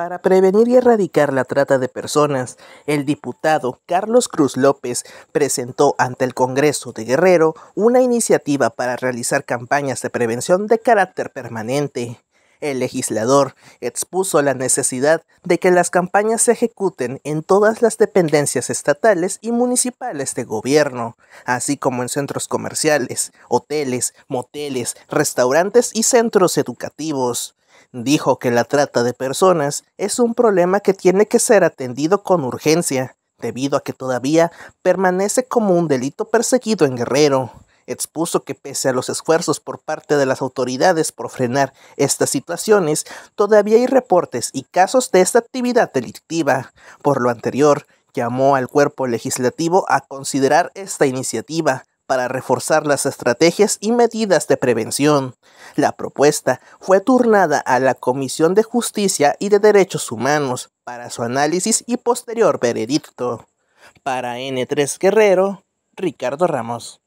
Para prevenir y erradicar la trata de personas, el diputado Carlos Cruz López presentó ante el Congreso de Guerrero una iniciativa para realizar campañas de prevención de carácter permanente. El legislador expuso la necesidad de que las campañas se ejecuten en todas las dependencias estatales y municipales de gobierno, así como en centros comerciales, hoteles, moteles, restaurantes y centros educativos dijo que la trata de personas es un problema que tiene que ser atendido con urgencia, debido a que todavía permanece como un delito perseguido en Guerrero. Expuso que pese a los esfuerzos por parte de las autoridades por frenar estas situaciones, todavía hay reportes y casos de esta actividad delictiva. Por lo anterior, llamó al cuerpo legislativo a considerar esta iniciativa para reforzar las estrategias y medidas de prevención. La propuesta fue turnada a la Comisión de Justicia y de Derechos Humanos para su análisis y posterior veredicto. Para N3 Guerrero, Ricardo Ramos.